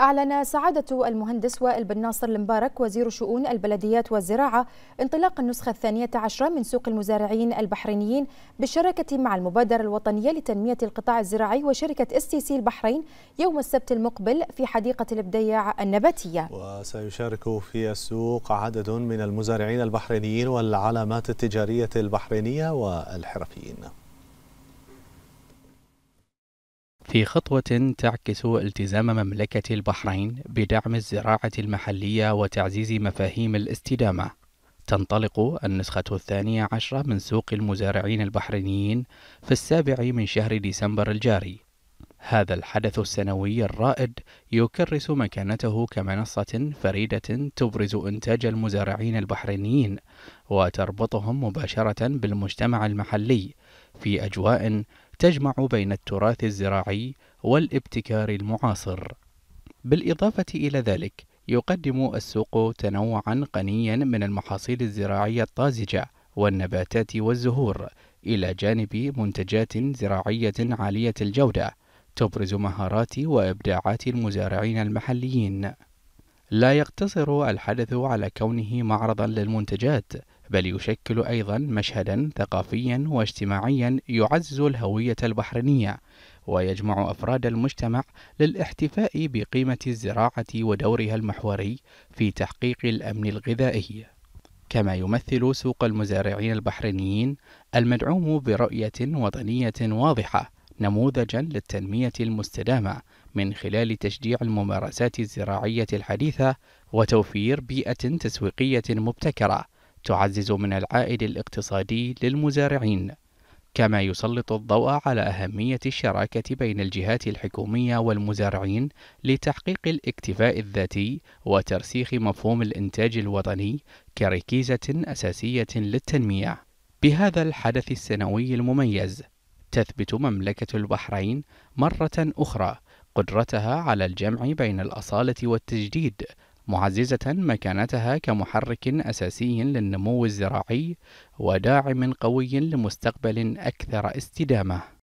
أعلن سعادة المهندس وائل بن ناصر المبارك وزير شؤون البلديات والزراعة انطلاق النسخة الثانية عشرة من سوق المزارعين البحرينيين بالشراكة مع المبادرة الوطنية لتنمية القطاع الزراعي وشركة اس تي سي البحرين يوم السبت المقبل في حديقة البديع النباتية. وسيشارك في السوق عدد من المزارعين البحرينيين والعلامات التجارية البحرينية والحرفيين. في خطوة تعكس التزام مملكة البحرين بدعم الزراعة المحلية وتعزيز مفاهيم الاستدامة، تنطلق النسخة الثانية عشرة من سوق المزارعين البحرينيين في السابع من شهر ديسمبر الجاري. هذا الحدث السنوي الرائد يكرس مكانته كمنصة فريدة تبرز إنتاج المزارعين البحرينيين وتربطهم مباشرة بالمجتمع المحلي في أجواء تجمع بين التراث الزراعي والابتكار المعاصر. بالإضافة إلى ذلك، يقدم السوق تنوعًا غنيًا من المحاصيل الزراعية الطازجة والنباتات والزهور، إلى جانب منتجات زراعية عالية الجودة، تبرز مهارات وإبداعات المزارعين المحليين. لا يقتصر الحدث على كونه معرضًا للمنتجات، بل يشكل أيضا مشهدا ثقافيا واجتماعيا يعزز الهوية البحرينية ويجمع أفراد المجتمع للاحتفاء بقيمة الزراعة ودورها المحوري في تحقيق الأمن الغذائي كما يمثل سوق المزارعين البحرينيين المدعوم برؤية وطنية واضحة نموذجا للتنمية المستدامة من خلال تشجيع الممارسات الزراعية الحديثة وتوفير بيئة تسويقية مبتكرة تعزز من العائد الاقتصادي للمزارعين كما يسلط الضوء على أهمية الشراكة بين الجهات الحكومية والمزارعين لتحقيق الاكتفاء الذاتي وترسيخ مفهوم الإنتاج الوطني كركيزة أساسية للتنمية. بهذا الحدث السنوي المميز، تثبت مملكة البحرين مرة أخرى قدرتها على الجمع بين الأصالة والتجديد معززة مكانتها كمحرك أساسي للنمو الزراعي وداعم قوي لمستقبل أكثر استدامة